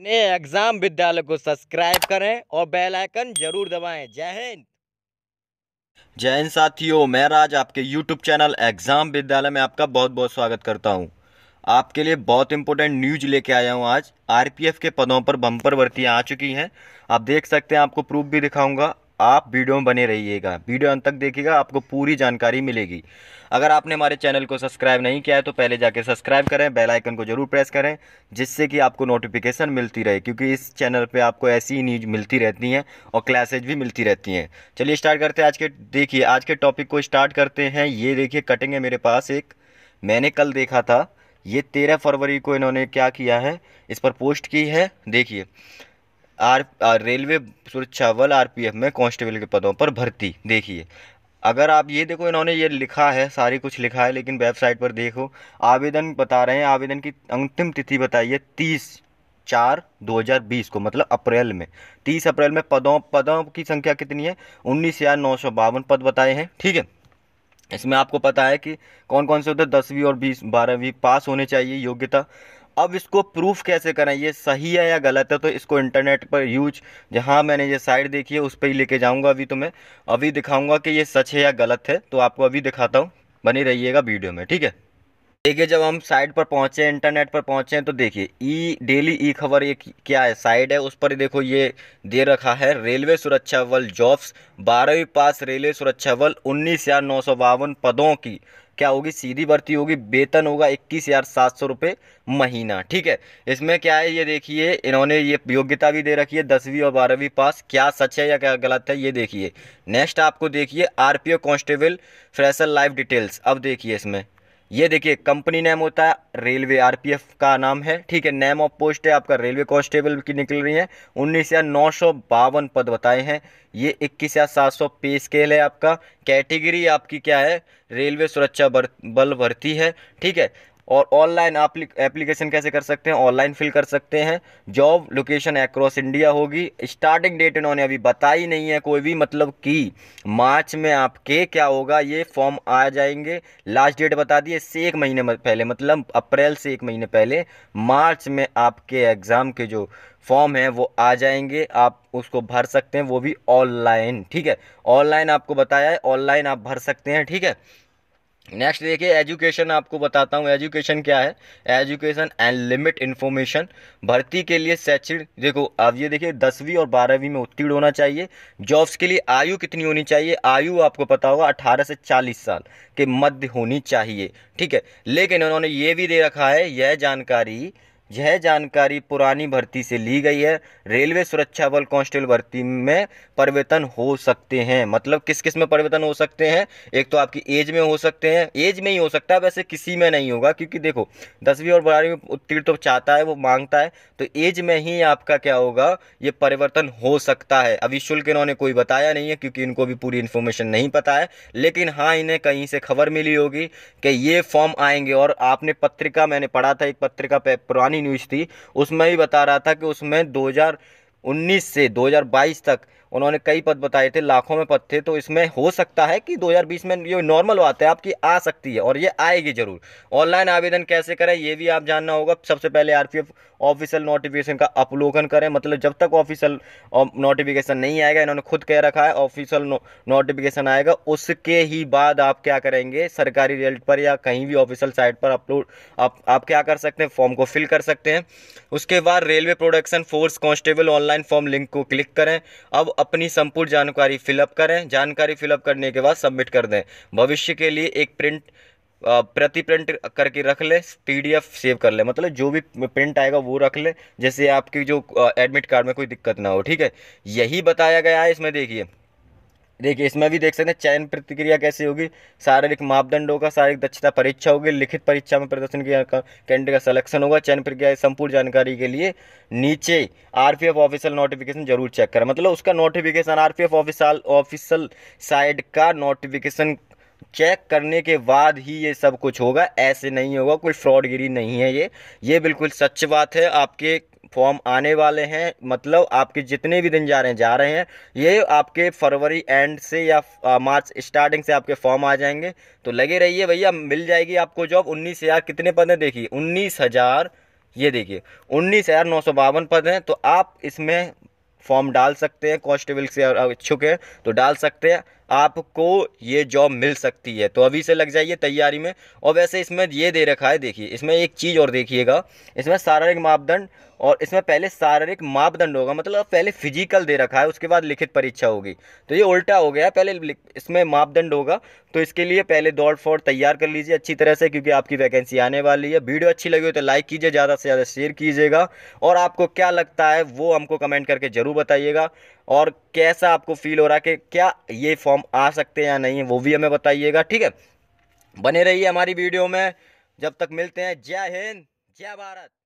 अपने एग्जाम विद्यालय को सब्सक्राइब करें और बेल आइकन जरूर दबाएं जय हिंद जय हिंद साथियों मैं राज आपके यूट्यूब चैनल एग्जाम विद्यालय में आपका बहुत बहुत स्वागत करता हूं आपके लिए बहुत इंपॉर्टेंट न्यूज लेके आया हूं आज आरपीएफ के पदों पर बम्पर भर्तियां आ चुकी हैं आप देख सकते हैं आपको प्रूफ भी दिखाऊंगा आप वीडियो में बने रहिएगा वीडियो अंत तक देखिएगा आपको पूरी जानकारी मिलेगी अगर आपने हमारे चैनल को सब्सक्राइब नहीं किया है तो पहले जाके सब्सक्राइब करें बेल आइकन को ज़रूर प्रेस करें जिससे कि आपको नोटिफिकेशन मिलती रहे क्योंकि इस चैनल पे आपको ऐसी ही न्यूज मिलती रहती हैं और क्लासेज भी मिलती रहती हैं चलिए स्टार्ट करते हैं आज के देखिए आज के टॉपिक को स्टार्ट करते हैं ये देखिए कटिंग है मेरे पास एक मैंने कल देखा था ये तेरह फरवरी को इन्होंने क्या किया है इस पर पोस्ट की है देखिए आर रेलवे सुरक्षा बल आर में कांस्टेबल के पदों पर भर्ती देखिए अगर आप ये देखो इन्होंने ये लिखा है सारी कुछ लिखा है लेकिन वेबसाइट पर देखो आवेदन बता रहे हैं आवेदन की अंतिम तिथि बताइए तीस चार 2020 को मतलब अप्रैल में 30 अप्रैल में पदों पदों की संख्या कितनी है उन्नीस हज़ार नौ सौ बावन पद बताए हैं ठीक है इसमें आपको पता है कि कौन कौन से होते हैं दसवीं और बीस बारहवीं पास होने चाहिए योग्यता अब इसको प्रूफ कैसे करें ये सही है या गलत है तो इसको इंटरनेट पर यूज जहाँ मैंने ये साइड देखी है उस पर ही लेके जाऊँगा अभी तुम्हें अभी दिखाऊँगा कि ये सच है या गलत है तो आपको अभी दिखाता हूँ बनी रहिएगा वीडियो में ठीक है देखिए जब हम साइट पर पहुंचे इंटरनेट पर पहुंचे तो देखिए ई डेली ई खबर ये क्या है साइट है उस पर देखो ये दे रखा है रेलवे सुरक्षा बल जॉब्स बारहवीं पास रेलवे सुरक्षा बल उन्नीस हज़ार नौ सौ बावन पदों की क्या होगी सीधी भर्ती होगी वेतन होगा इक्कीस हज़ार सात सौ रुपये महीना ठीक है इसमें क्या है ये देखिए इन्होंने ये योग्यता भी दे रखी है दसवीं और बारहवीं पास क्या सच है या क्या गलत है ये देखिए नेक्स्ट आपको देखिए RPO constable fresher life details अब देखिए इसमें ये देखिए कंपनी नेम होता है रेलवे आरपीएफ का नाम है ठीक है नेम ऑफ पोस्ट है आपका रेलवे कांस्टेबल की निकल रही है उन्नीस या नौ सौ बावन पद बताए हैं ये इक्कीस या सात सौ पे स्केल है आपका कैटेगरी आपकी क्या है रेलवे सुरक्षा बल भर्ती है ठीक है और ऑनलाइन एप्लीकेशन कैसे कर सकते हैं ऑनलाइन फिल कर सकते हैं जॉब लोकेशन अक्रॉस इंडिया होगी स्टार्टिंग डेट इन्होंने अभी बताई नहीं है कोई भी मतलब कि मार्च में आपके क्या होगा ये फॉर्म आ जाएंगे लास्ट डेट बता दिए इससे एक महीने पहले मतलब अप्रैल से एक महीने पहले मार्च में आपके एग्ज़ाम के जो फॉर्म है वो आ जाएंगे आप उसको भर सकते हैं वो भी ऑनलाइन ठीक है ऑनलाइन आपको बताया है ऑनलाइन आप भर सकते हैं ठीक है नेक्स्ट देखिए एजुकेशन आपको बताता हूँ एजुकेशन क्या है एजुकेशन एंड लिमिट इन्फॉर्मेशन भर्ती के लिए शैक्षणिक देखो अब ये देखिए दसवीं और बारहवीं में उत्तीर्ण होना चाहिए जॉब्स के लिए आयु कितनी होनी चाहिए आयु आपको पता होगा अठारह से चालीस साल के मध्य होनी चाहिए ठीक है लेकिन उन्होंने ये भी दे रखा है यह जानकारी यह जानकारी पुरानी भर्ती से ली गई है रेलवे सुरक्षा बल कांस्टेबल भर्ती में परिवर्तन हो सकते हैं मतलब किस किस में परिवर्तन हो सकते हैं एक तो आपकी एज में हो सकते हैं एज में ही हो सकता है वैसे किसी में नहीं होगा क्योंकि देखो दसवीं और बारहवीं उत्तीर्ण तो चाहता है वो मांगता है तो एज में ही आपका क्या होगा ये परिवर्तन हो सकता है अभी शुल्क इन्होंने कोई बताया नहीं है क्योंकि इनको भी पूरी इन्फॉर्मेशन नहीं पता है लेकिन हाँ इन्हें कहीं से खबर मिली होगी कि ये फॉर्म आएंगे और आपने पत्रिका मैंने पढ़ा था एक पत्रिका पुरानी न्यूज़ थी उसमें ही बता रहा था कि उसमें 2019 से 2022 तक उन्होंने कई पद बताए थे लाखों में पद थे तो इसमें हो सकता है कि 2020 में ये नॉर्मल बात है आपकी आ सकती है और ये आएगी ज़रूर ऑनलाइन आवेदन कैसे करें ये भी आप जानना होगा सबसे पहले आरपीएफ ऑफिशियल नोटिफिकेशन का अपलोकन करें मतलब जब तक ऑफिशियल नोटिफिकेशन नहीं आएगा इन्होंने खुद कह रखा है ऑफिशियल नोटिफिकेशन आएगा उसके ही बाद आप क्या करेंगे सरकारी रेल्ट पर या कहीं भी ऑफिशियल साइट पर अपलोड आप, आप क्या कर सकते हैं फॉर्म को फिल कर सकते हैं उसके बाद railway production force constable online form link को क्लिक करें अब अपनी संपूर्ण जानकारी फिलअप करें जानकारी फिलअप करने के बाद सबमिट कर दें भविष्य के लिए एक प्रिंट प्रति प्रिंट करके रख ले पीडीएफ सेव कर ले मतलब जो भी प्रिंट आएगा वो रख ले जैसे आपकी जो एडमिट कार्ड में कोई दिक्कत ना हो ठीक है यही बताया गया है इसमें देखिए देखिए इसमें भी देख सकते हैं चयन प्रतिक्रिया कैसे होगी शारीरिक मापदंड होगा शारीरिक दक्षता परीक्षा होगी लिखित परीक्षा में प्रदर्शन किया कैंडिडेट का सिलेक्शन होगा चयन प्रक्रिया संपूर्ण जानकारी के लिए नीचे आरपीएफ ऑफिसियल नोटिफिकेशन जरूर चेक करें मतलब उसका notification RPF official official site का नोटिफिकेशन चेक करने के बाद ही ये सब कुछ होगा ऐसे नहीं होगा कोई फ्रॉडगिरी नहीं है ये ये बिल्कुल सच बात है आपके फॉर्म आने वाले हैं मतलब आपके जितने भी दिन जा रहे हैं जा रहे हैं ये आपके फरवरी एंड से या मार्च स्टार्टिंग से आपके फॉर्म आ जाएंगे तो लगे रहिए भैया मिल जाएगी आपको जॉब उन्नीस हज़ार कितने पद हैं देखिए उन्नीस हज़ार ये देखिए उन्नीस हज़ार नौ सौ बावन पद हैं तो आप इसमें फॉर्म डाल सकते हैं कॉन्स्टेबल से इच्छुक हैं तो डाल सकते हैं आपको ये जॉब मिल सकती है तो अभी से लग जाइए तैयारी में और वैसे इसमें ये दे रखा है देखिए इसमें एक चीज़ और देखिएगा इसमें शारीरिक मापदंड और इसमें पहले शारीरिक मापदंड होगा मतलब पहले फिजिकल दे रखा है उसके बाद लिखित परीक्षा होगी तो ये उल्टा हो गया पहले इसमें मापदंड होगा तो इसके लिए पहले दौड़ फोड़ तैयार कर लीजिए अच्छी तरह से क्योंकि आपकी वैकेंसी आने वाली है वीडियो अच्छी लगी हो तो लाइक कीजिए ज़्यादा से ज़्यादा शेयर कीजिएगा और आपको क्या लगता है वो हमको कमेंट करके ज़रूर बताइएगा और कैसा आपको फील हो रहा है कि क्या ये फॉर्म आ सकते हैं या नहीं वो भी हमें बताइएगा ठीक है बने रहिए हमारी वीडियो में जब तक मिलते हैं जय हिंद जय भारत